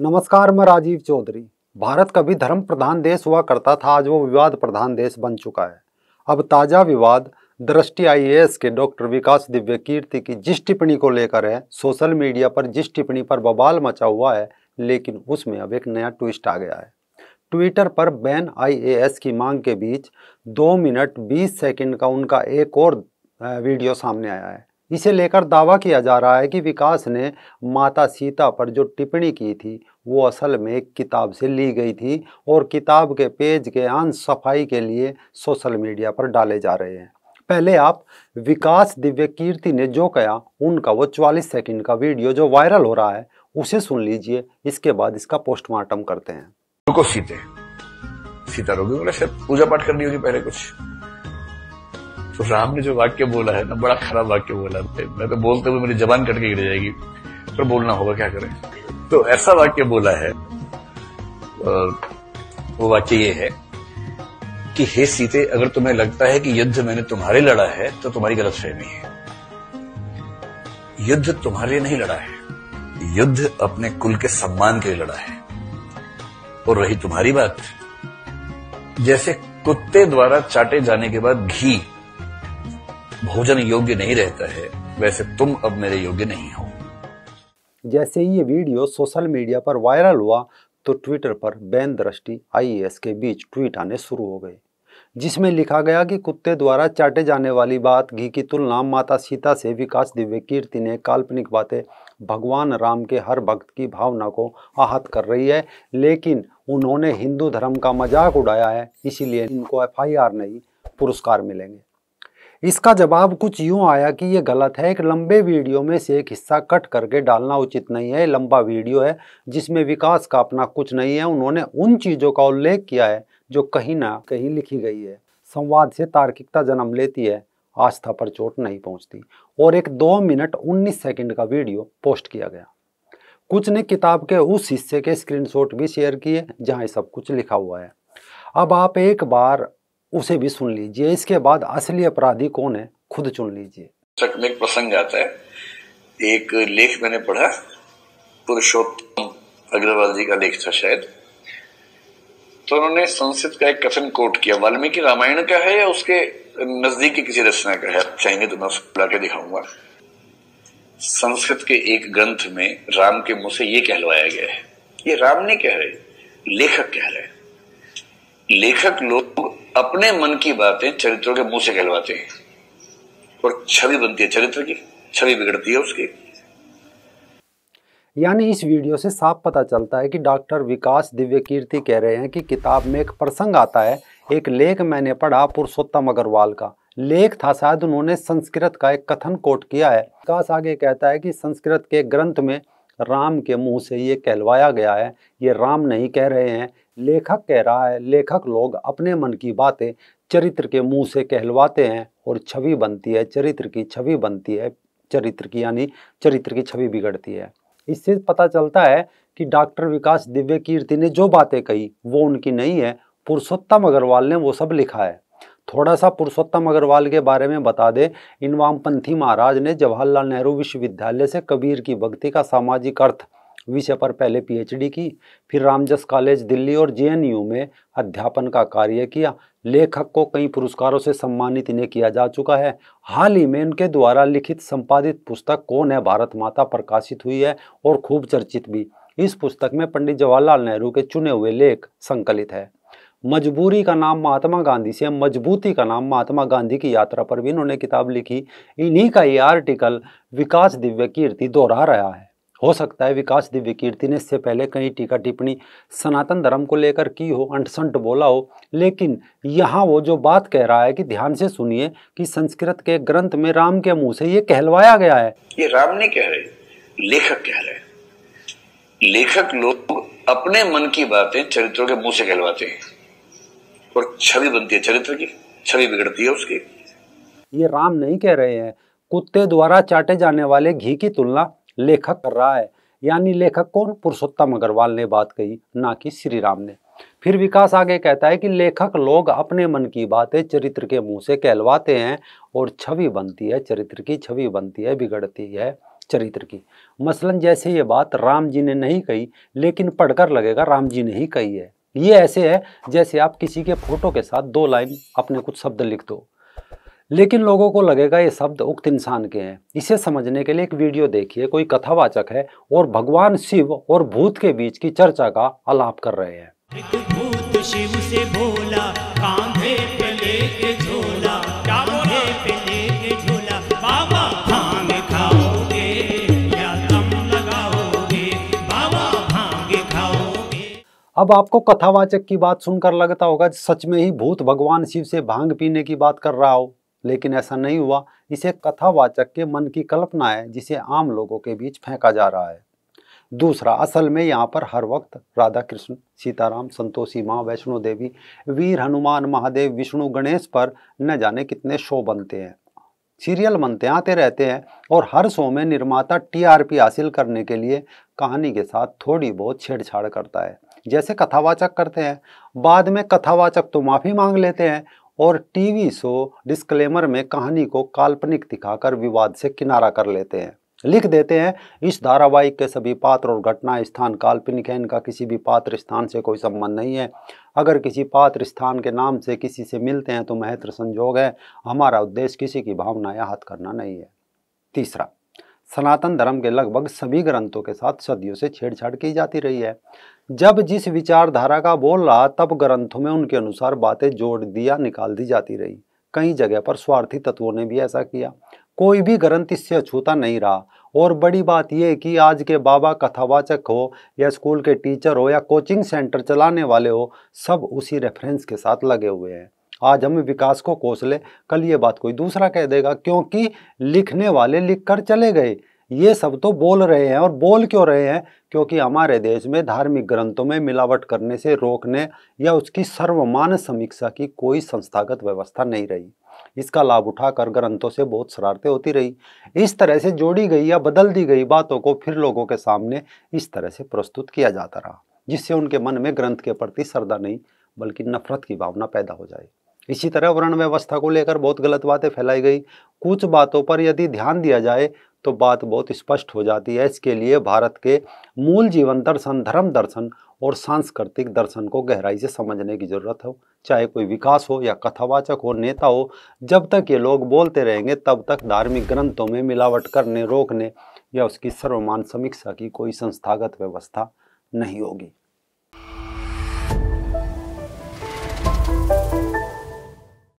नमस्कार मैं राजीव चौधरी भारत कभी धर्म प्रधान देश हुआ करता था आज वो विवाद प्रधान देश बन चुका है अब ताज़ा विवाद दृष्टि आईएएस के डॉक्टर विकास दिव्य कीर्ति की जिस टिप्पणी को लेकर है सोशल मीडिया पर जिस टिप्पणी पर बवाल मचा हुआ है लेकिन उसमें अब एक नया ट्विस्ट आ गया है ट्विटर पर बैन आईएएस की मांग के बीच दो मिनट बीस सेकेंड का उनका एक और वीडियो सामने आया है इसे लेकर दावा किया जा रहा है कि विकास ने माता सीता पर जो टिप्पणी की थी वो असल में एक किताब से ली गई थी और किताब के पेज के आन सफाई के लिए सोशल मीडिया पर डाले जा रहे हैं पहले आप विकास दिव्य कीर्ति ने जो कहा उनका वो 44 सेकंड का वीडियो जो वायरल हो रहा है उसे सुन लीजिए इसके बाद इसका पोस्टमार्टम करते हैं सीते सीता रोगी बोले पूजा पाठ करनी होगी पहले कुछ तो राम ने जो वाक्य बोला है ना बड़ा खराब वाक्य बोला है मैं तो बोलते हुए मेरी जबान कट के गिर जाएगी पर तो बोलना होगा क्या करें तो ऐसा वाक्य बोला है वो वाक्य ये है कि हे सीते अगर तुम्हें लगता है कि युद्ध मैंने तुम्हारे लड़ा है तो तुम्हारी गलत फहमी है युद्ध तुम्हारे लिए नहीं लड़ा है युद्ध अपने कुल के सम्मान के लिए लड़ा है और रही तुम्हारी बात जैसे कुत्ते द्वारा चाटे जाने के बाद घी भोजन योग्य नहीं रहता है वैसे तुम अब मेरे योग्य नहीं हो जैसे ही ये वीडियो सोशल मीडिया पर वायरल हुआ तो ट्विटर पर बैन दृष्टि आईएएस के बीच ट्वीट आने शुरू हो गए जिसमें लिखा गया कि कुत्ते द्वारा चाटे जाने वाली बात घी की तुलना माता सीता से विकास दिव्य कीर्ति ने काल्पनिक बातें भगवान राम के हर भक्त की भावना को आहत कर रही है लेकिन उन्होंने हिंदू धर्म का मजाक उड़ाया है इसीलिए इनको एफआईआर नहीं पुरस्कार मिलेंगे इसका जवाब कुछ यूं आया कि ये गलत है एक लंबे वीडियो में से एक हिस्सा कट करके डालना उचित नहीं है लंबा वीडियो है जिसमें विकास का अपना कुछ नहीं है उन्होंने उन चीज़ों का उल्लेख किया है जो कहीं ना कहीं लिखी गई है संवाद से तार्किकता जन्म लेती है आस्था पर चोट नहीं पहुंचती और एक दो मिनट उन्नीस सेकंड का वीडियो पोस्ट किया गया कुछ ने किताब के उस हिस्से के स्क्रीनशॉट भी शेयर किए जहां सब कुछ लिखा हुआ है अब आप एक बार उसे भी सुन लीजिए इसके बाद असली अपराधी कौन है खुद चुन लीजिए अच्छा, एक प्रसंग आता है एक लेख मैंने पढ़ा पुरुषोत्तम अग्रवाल जी का लेख था शायद तो उन्होंने संस्कृत का एक कथन कोट किया वाल्मीकि रामायण का है या उसके नजदीक की किसी रचना का है आप चाहेंगे तो मैं उसको ला के दिखाऊंगा संस्कृत के एक ग्रंथ में राम के मुंह से ये कहलवाया गया है ये राम नहीं कह रहे लेखक कह रहे लेखक लोग अपने मन की बातें चरित्रों के मुंह से कहलवाते हैं और छवि बनती है चरित्र की छवि बिगड़ती है उसकी यानी इस वीडियो से साफ पता चलता है कि डॉक्टर विकास दिव्य कीर्ति कह रहे हैं कि किताब में एक प्रसंग आता है एक लेख मैंने पढ़ा पुरुषोत्तम अग्रवाल का लेख था शायद उन्होंने संस्कृत का एक कथन कोट किया है विकास आगे कहता है कि संस्कृत के ग्रंथ में राम के मुंह से ये कहलवाया गया है ये राम नहीं कह रहे हैं लेखक कह रहा है लेखक लोग अपने मन की बातें चरित्र के मुंह से कहलवाते हैं और छवि बनती है चरित्र की छवि बनती है चरित्र की यानी चरित्र की छवि बिगड़ती है इससे पता चलता है कि डॉक्टर विकास दिव्य कीर्ति ने जो बातें कही वो उनकी नहीं है पुरुषोत्तम अग्रवाल ने वो सब लिखा है थोड़ा सा पुरुषोत्तम अग्रवाल के बारे में बता दें इन वामपंथी महाराज ने जवाहरलाल नेहरू विश्वविद्यालय से कबीर की भक्ति का सामाजिक अर्थ विषय पर पहले पीएचडी की फिर रामजस कॉलेज दिल्ली और जेएनयू में अध्यापन का कार्य किया लेखक को कई पुरस्कारों से सम्मानित इन्हें किया जा चुका है हाल ही में इनके द्वारा लिखित संपादित पुस्तक कौन है भारत माता प्रकाशित हुई है और खूब चर्चित भी इस पुस्तक में पंडित जवाहरलाल नेहरू के चुने हुए लेख संकलित है मजबूरी का नाम महात्मा गांधी से मजबूती का नाम महात्मा गांधी की यात्रा पर भी इन्होंने किताब लिखी इन्हीं का ये आर्टिकल विकास दिव्य कीर्ति दोहरा रहा है हो सकता है विकास दिव्य कीर्ति ने इससे पहले कई टीका टिप्पणी सनातन धर्म को लेकर की हो अंटसंट बोला हो लेकिन यहाँ वो जो बात कह रहा है कि ध्यान से सुनिए कि संस्कृत के ग्रंथ में राम के मुंह से ये कहलवाया गया है ये राम ने कह रहे लेखक कह रहे लेखक लोग अपने मन की बातें चरित्रों के मुंह से कहलवाते हैं और छवि बनती है चरित्र की छवि बिगड़ती है उसकी ये राम नहीं कह रहे हैं कुत्ते द्वारा चाटे जाने वाले घी की तुलना लेखक राय यानी लेखक कौन पुरुषोत्तम अग्रवाल ने बात कही ना कि श्री राम ने फिर विकास आगे कहता है कि लेखक लोग अपने मन की बातें चरित्र के मुंह से कहलवाते हैं और छवि बनती है चरित्र की छवि बनती है बिगड़ती है चरित्र की मसलन जैसे ये बात राम जी ने नहीं कही लेकिन पढ़कर लगेगा राम जी ने ही कही है ये ऐसे है जैसे आप किसी के फोटो के साथ दो लाइन अपने कुछ शब्द लिख दो लेकिन लोगों को लगेगा ये शब्द उक्त इंसान के हैं इसे समझने के लिए एक वीडियो देखिए कोई कथावाचक है और भगवान शिव और भूत के बीच की चर्चा का आलाप कर रहे हैं शिव से बोला कांधे पे लेके झोला कांधे पे लेके झोला बाबा भांग खाओगे या दम लगाओगे बाबा भांग खाओगे अब आपको कथावाचक की बात सुनकर लगता होगा सच में ही भूत भगवान शिव से भांग पीने की बात कर रहा हो लेकिन ऐसा नहीं हुआ इसे कथावाचक के मन की कल्पना है जिसे आम लोगों के बीच फेंका जा रहा है दूसरा असल में यहाँ पर हर वक्त राधा कृष्ण सीताराम संतोषी माँ वैष्णो देवी वीर हनुमान महादेव विष्णु गणेश पर न जाने कितने शो बनते हैं सीरियल बनते आते रहते हैं और हर शो में निर्माता टीआरपी हासिल करने के लिए कहानी के साथ थोड़ी बहुत छेड़छाड़ करता है जैसे कथावाचक करते हैं बाद में कथावाचक तो माफ़ी मांग लेते हैं और टीवी शो डिस्क्लेमर में कहानी को काल्पनिक दिखाकर विवाद से किनारा कर लेते हैं लिख देते हैं इस धारावाहिक के सभी पात्र और घटना स्थान काल्पनिक है इनका किसी भी पात्र स्थान से कोई संबंध नहीं है अगर किसी पात्र स्थान के नाम से किसी से मिलते हैं तो महत्व संजोग है हमारा उद्देश्य किसी की या हाथ करना नहीं है तीसरा सनातन धर्म के लगभग सभी ग्रंथों के साथ सदियों से छेड़छाड़ की जाती रही है जब जिस विचारधारा का बोल रहा तब ग्रंथों में उनके अनुसार बातें जोड़ दिया निकाल दी जाती रही कई जगह पर स्वार्थी तत्वों ने भी ऐसा किया कोई भी ग्रंथ इससे अछूता नहीं रहा और बड़ी बात यह कि आज के बाबा कथावाचक हो या स्कूल के टीचर हो या कोचिंग सेंटर चलाने वाले हो सब उसी रेफरेंस के साथ लगे हुए हैं आज हम विकास को कोस ले कल ये बात कोई दूसरा कह देगा क्योंकि लिखने वाले लिख कर चले गए ये सब तो बोल रहे हैं और बोल क्यों रहे हैं क्योंकि हमारे देश में धार्मिक ग्रंथों में मिलावट करने से रोकने या उसकी सर्वमान समीक्षा की कोई संस्थागत व्यवस्था नहीं रही इसका लाभ उठाकर ग्रंथों से बहुत शरारतें होती रही इस तरह से जोड़ी गई या बदल दी गई बातों को फिर लोगों के सामने इस तरह से प्रस्तुत किया जाता रहा जिससे उनके मन में ग्रंथ के प्रति श्रद्धा नहीं बल्कि नफरत की भावना पैदा हो जाए इसी तरह वर्ण व्यवस्था को लेकर बहुत गलत बातें फैलाई गई कुछ बातों पर यदि ध्यान दिया जाए तो बात बहुत स्पष्ट हो जाती है इसके लिए भारत के मूल जीवन दर्शन धर्म दर्शन और सांस्कृतिक दर्शन को गहराई से समझने की ज़रूरत हो चाहे कोई विकास हो या कथावाचक हो नेता हो जब तक ये लोग बोलते रहेंगे तब तक धार्मिक ग्रंथों में मिलावट करने रोकने या उसकी सर्वमान समीक्षा की कोई संस्थागत व्यवस्था नहीं होगी